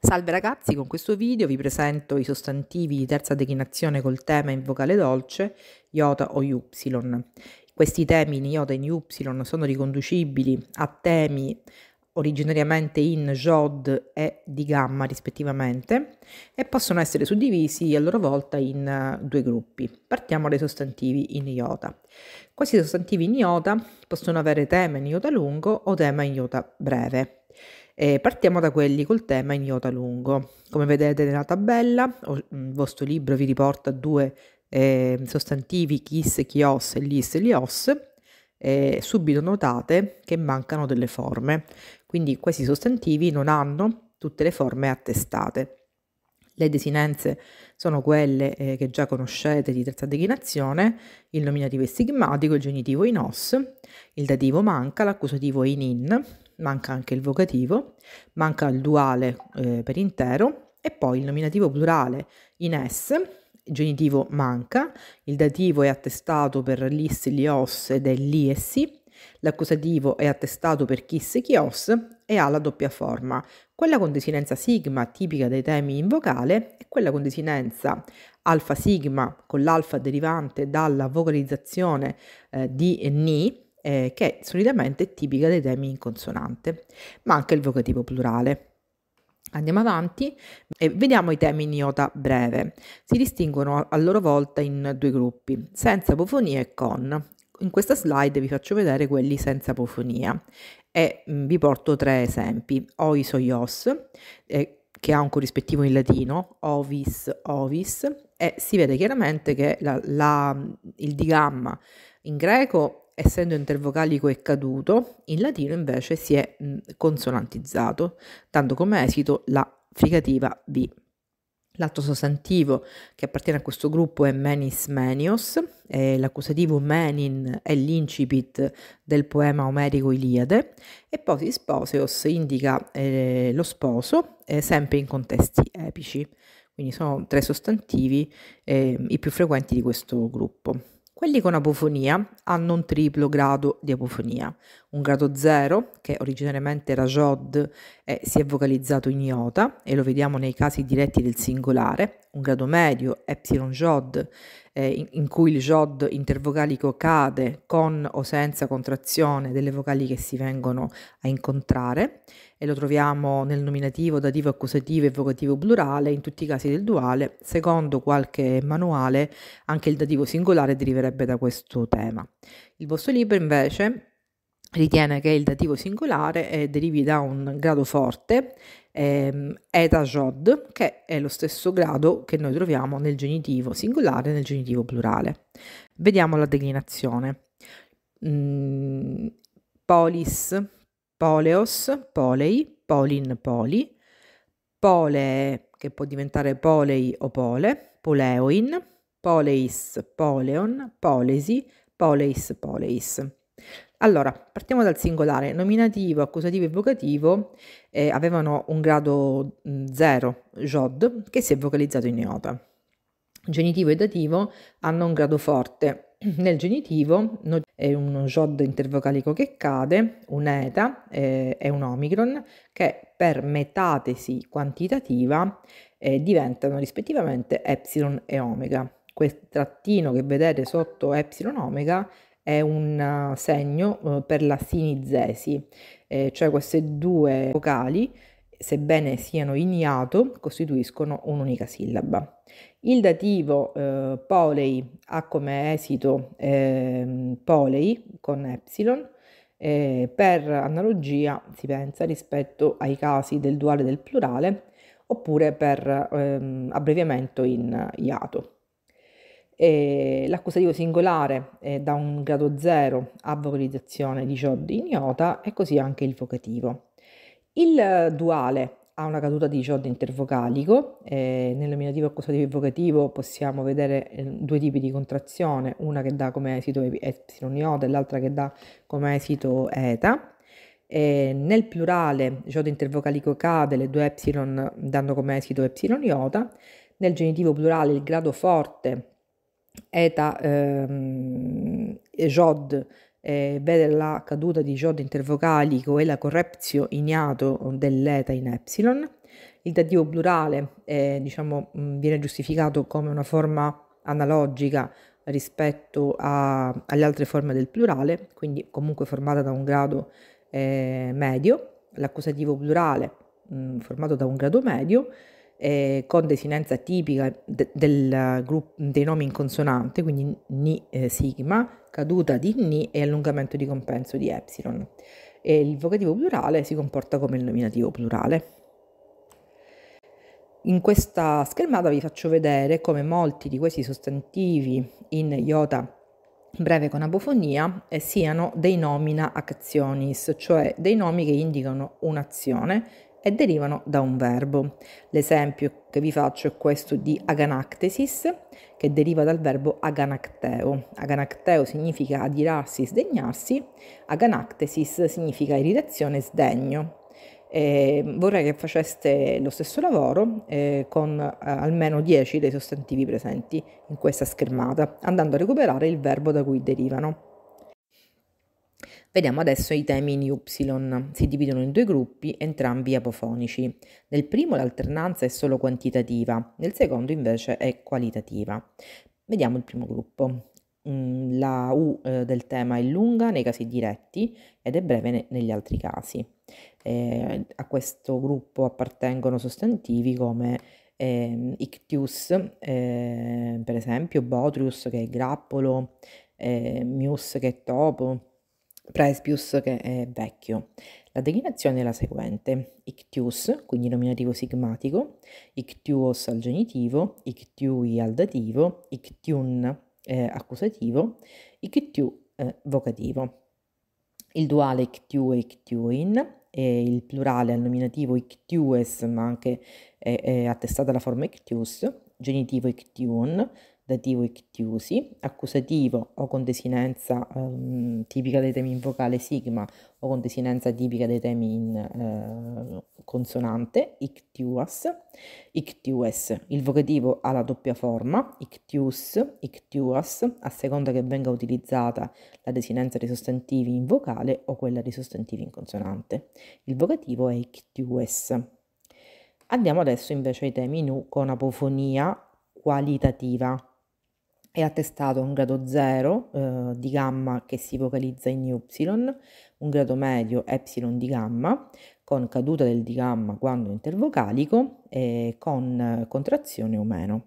Salve ragazzi, con questo video vi presento i sostantivi di terza declinazione col tema in vocale dolce, iota o y. Questi temi in iota e in y sono riconducibili a temi originariamente in jod e di gamma rispettivamente e possono essere suddivisi a loro volta in eh, due gruppi. Partiamo dai sostantivi in iota. Questi sostantivi in iota possono avere tema in iota lungo o tema in iota breve. E partiamo da quelli col tema ignota lungo. Come vedete nella tabella, il mm, vostro libro vi riporta due eh, sostantivi chis, chios e lis, lios. E subito notate che mancano delle forme, quindi questi sostantivi non hanno tutte le forme attestate. Le desinenze sono quelle eh, che già conoscete di terza declinazione, il nominativo è stigmatico, il genitivo in os, il dativo manca, l'accusativo è in in, manca anche il vocativo, manca il duale eh, per intero e poi il nominativo plurale in S, il genitivo manca, il dativo è attestato per lis, lios ed è li l'accusativo è attestato per chis e chios e ha la doppia forma, quella con desinenza sigma tipica dei temi in vocale e quella con desinenza alfa sigma con l'alfa derivante dalla vocalizzazione eh, di ni eh, che solitamente è tipica dei temi in consonante, ma anche il vocativo plurale. Andiamo avanti e vediamo i temi in iota breve. Si distinguono a loro volta in due gruppi, senza apofonia e con. In questa slide vi faccio vedere quelli senza apofonia e mm, vi porto tre esempi. Ois oios, eh, che ha un corrispettivo in latino, ovis ovis, e si vede chiaramente che la, la, il digamma in greco essendo intervocalico e caduto, in latino invece si è consonantizzato, dando come esito la fricativa V. L'altro sostantivo che appartiene a questo gruppo è menis menios, l'accusativo menin è l'incipit del poema omerico Iliade e poi sposeos indica eh, lo sposo, eh, sempre in contesti epici. Quindi sono tre sostantivi eh, i più frequenti di questo gruppo. Quelli con apofonia hanno un triplo grado di apofonia, un grado 0 che originariamente era JOD e si è vocalizzato in iota e lo vediamo nei casi diretti del singolare, un grado medio epsilon JOD eh, in cui il JOD intervocalico cade con o senza contrazione delle vocali che si vengono a incontrare e lo troviamo nel nominativo, dativo, accusativo, evocativo plurale, in tutti i casi del duale. Secondo qualche manuale anche il dativo singolare deriverebbe da questo tema. Il vostro libro invece ritiene che il dativo singolare eh, derivi da un grado forte, ehm, eta jod, che è lo stesso grado che noi troviamo nel genitivo singolare e nel genitivo plurale. Vediamo la declinazione. Mm, polis poleos, polei, polin, poli, pole che può diventare polei o pole, poleoin, poleis, poleon, polesi, poleis, poleis. Allora, partiamo dal singolare. Nominativo, accusativo e vocativo eh, avevano un grado 0, mm, jod, che si è vocalizzato in neota. Genitivo e dativo hanno un grado forte, nel genitivo è un jod intervocalico che cade, un eta eh, e un omicron che per metatesi quantitativa eh, diventano rispettivamente epsilon e omega. Quel trattino che vedete sotto epsilon omega è un eh, segno eh, per la sinisesi, eh, cioè queste due vocali, sebbene siano in iato, costituiscono un'unica sillaba. Il dativo eh, polei ha come esito eh, polei con epsilon, eh, per analogia si pensa rispetto ai casi del duale del plurale oppure per ehm, abbreviamento in iato. E l'accusativo singolare eh, da un grado 0 a vocalizzazione di ciò di ignota e così anche il vocativo. Il duale ha una caduta di Giod intervocalico, eh, nel nominativo accusativo evocativo possiamo vedere eh, due tipi di contrazione, una che dà come esito epsilon iota e l'altra che dà come esito eta. E nel plurale Giod intervocalico cade, le due epsilon danno come esito epsilon iota, nel genitivo plurale il grado forte eta ehm, Jod eh, vede la caduta di iode intervocalico e la correzio ignato dell'eta in epsilon. Il dativo plurale eh, diciamo, viene giustificato come una forma analogica rispetto a, alle altre forme del plurale, quindi comunque formata da un grado eh, medio, l'accusativo plurale mh, formato da un grado medio, eh, con desinenza tipica de, del gruppo dei nomi in consonante, quindi ni eh, sigma, caduta di ni e allungamento di compenso di epsilon. E il vocativo plurale si comporta come il nominativo plurale. In questa schermata vi faccio vedere come molti di questi sostantivi in iota breve con apofonia eh, siano dei nomina actionis, cioè dei nomi che indicano un'azione e derivano da un verbo. L'esempio che vi faccio è questo di aganactesis, che deriva dal verbo aganacteo. Aganacteo significa adirarsi, sdegnarsi, aganactesis significa irritazione, sdegno. Eh, vorrei che faceste lo stesso lavoro eh, con eh, almeno 10 dei sostantivi presenti in questa schermata, andando a recuperare il verbo da cui derivano. Vediamo adesso i temi in Y. Si dividono in due gruppi, entrambi apofonici. Nel primo l'alternanza è solo quantitativa, nel secondo invece è qualitativa. Vediamo il primo gruppo. Mm, la U eh, del tema è lunga nei casi diretti ed è breve negli altri casi. Eh, a questo gruppo appartengono sostantivi come eh, ictius, eh, per esempio, botrius che è grappolo, eh, mius che è topo, Presbius che è vecchio. La declinazione è la seguente: ictius, quindi nominativo sigmatico, ictuos al genitivo, ictui al dativo, ictiun eh, accusativo, ictiu eh, vocativo. Il duale ictiu e ictiuin e il plurale al nominativo ictiues, ma anche eh, è attestata la forma ictius, genitivo ictiun, dativo ictiusi, accusativo o con desinenza ehm, tipica dei temi in vocale sigma o con desinenza tipica dei temi in eh, consonante, ictiuas, ictiues. Il vocativo ha la doppia forma, ictius, ictiuas, a seconda che venga utilizzata la desinenza dei sostantivi in vocale o quella dei sostantivi in consonante. Il vocativo è ictiues. Andiamo adesso invece ai temi nu con apofonia qualitativa è attestato a un grado 0 eh, di gamma che si vocalizza in y, un grado medio epsilon di gamma, con caduta del di gamma quando intervocalico e con eh, contrazione o meno.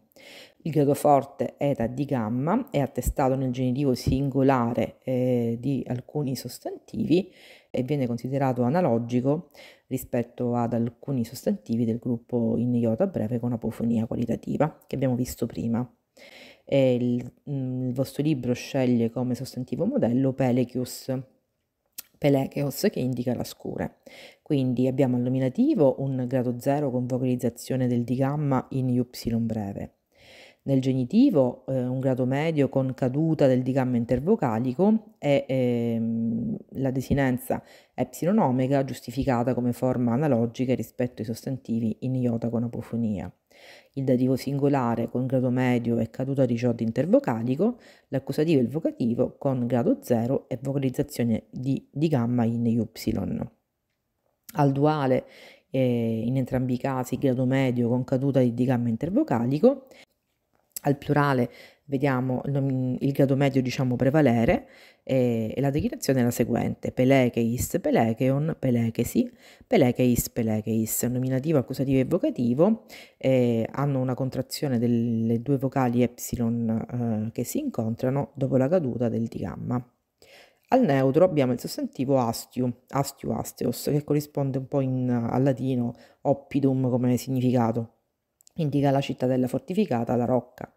Il grado forte eta di gamma è attestato nel genitivo singolare eh, di alcuni sostantivi e viene considerato analogico rispetto ad alcuni sostantivi del gruppo in iota breve con apofonia qualitativa che abbiamo visto prima e il, mm, il vostro libro sceglie come sostantivo modello Pelechius, Pelecheos che indica la scure. Quindi abbiamo al nominativo un grado 0 con vocalizzazione del digamma in y breve. Nel genitivo eh, un grado medio con caduta del digamma intervocalico e ehm, la desinenza epsilon omega giustificata come forma analogica rispetto ai sostantivi in iota con apofonia il dativo singolare con grado medio e caduta di ciò intervocalico, l'accusativo e il vocativo con grado 0 e vocalizzazione di, di gamma in y. Al duale eh, in entrambi i casi grado medio con caduta di gamma intervocalico al plurale vediamo il grado medio diciamo prevalere e, la declinazione è la seguente pelecheis, pelecheon, pelechesi, pelecheis, pelecheis nominativo, accusativo e vocativo eh, hanno una contrazione delle due vocali epsilon eh, che si incontrano dopo la caduta del digamma al neutro abbiamo il sostantivo astiu, astiu asteos che corrisponde un po' in, al latino oppidum come significato indica la cittadella fortificata, la rocca.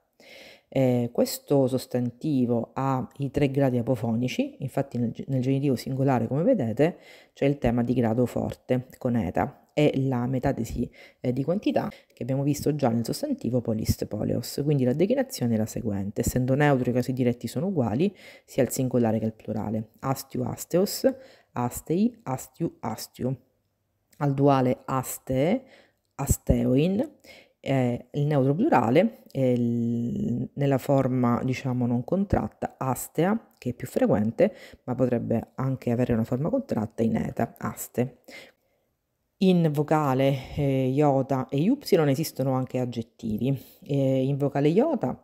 Eh, questo sostantivo ha i tre gradi apofonici, infatti nel, nel genitivo singolare, come vedete, c'è il tema di grado forte con eta e la metatesi eh, di quantità che abbiamo visto già nel sostantivo polist poleos. Quindi la declinazione è la seguente, essendo neutro i casi diretti sono uguali sia al singolare che al plurale. Astiu asteos, astei, astiu astiu. Al duale aste, asteoin eh, il neutro plurale il, nella forma diciamo non contratta astea che è più frequente ma potrebbe anche avere una forma contratta in eta aste in vocale eh, iota e y esistono anche aggettivi eh, in vocale iota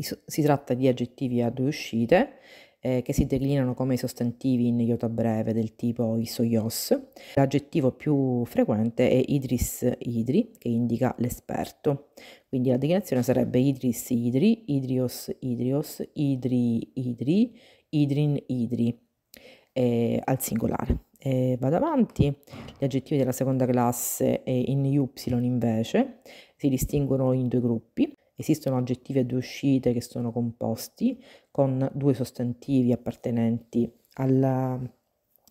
si tratta di aggettivi a due uscite eh, che si declinano come sostantivi in iota breve del tipo isoios. L'aggettivo più frequente è idris idri, che indica l'esperto. Quindi la declinazione sarebbe idris idri, idrios idrios, idri idri, idrin idri, eh, al singolare. Eh, vado avanti, gli aggettivi della seconda classe in y invece si distinguono in due gruppi, Esistono aggettivi a due uscite che sono composti con due sostantivi appartenenti al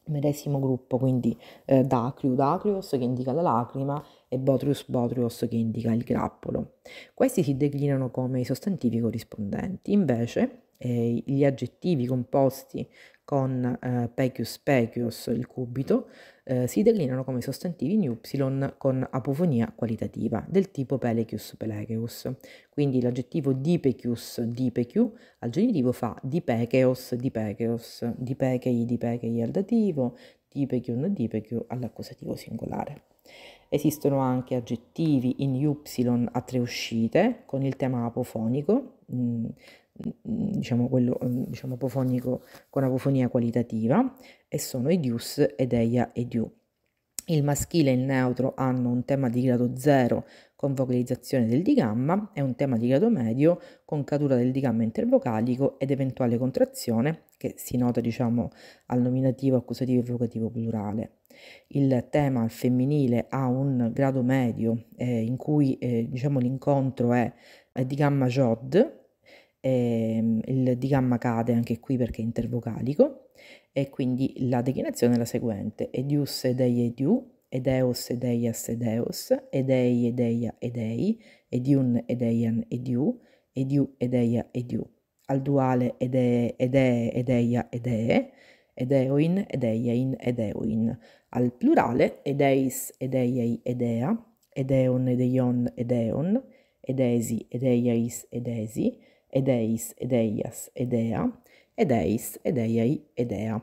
medesimo gruppo, quindi eh, dacrio, dacrios che indica la lacrima e botrius, botrios che indica il grappolo. Questi si declinano come i sostantivi corrispondenti. Invece eh, gli aggettivi composti con eh, pecius, pecius, il cubito, eh, si declinano come sostantivi in Y con apofonia qualitativa del tipo pelechius pelecheus. Quindi l'aggettivo dipecius dipechiu al genitivo fa dipecheos dipecheos, dipechei dipechei al dativo, dipechiun dipechiu all'accusativo singolare. Esistono anche aggettivi in Y a tre uscite con il tema apofonico, mh, mm, Mm, diciamo quello mm, diciamo apofonico con apofonia qualitativa e sono i dius ed eia e diu. Il maschile e il neutro hanno un tema di grado 0 con vocalizzazione del digamma e un tema di grado medio con caduta del digamma intervocalico ed eventuale contrazione che si nota diciamo al nominativo, accusativo e vocativo plurale. Il tema al femminile ha un grado medio eh, in cui eh, diciamo l'incontro è, è gamma jod eh, il digamma cade anche qui perché è intervocalico e quindi la declinazione è la seguente edius ed ei ediu edeus ed eias edeus edei ed eia edei ediun ed eian ediu ediu ed eia ediu al duale edee edee edeia eia edee edeoin edeiain edeoin al plurale edeis edeiai edea edeon edeion edeon edesi edeiais edesi Edeis, Edeias, Edea, Edeis, Edeiai, Edea.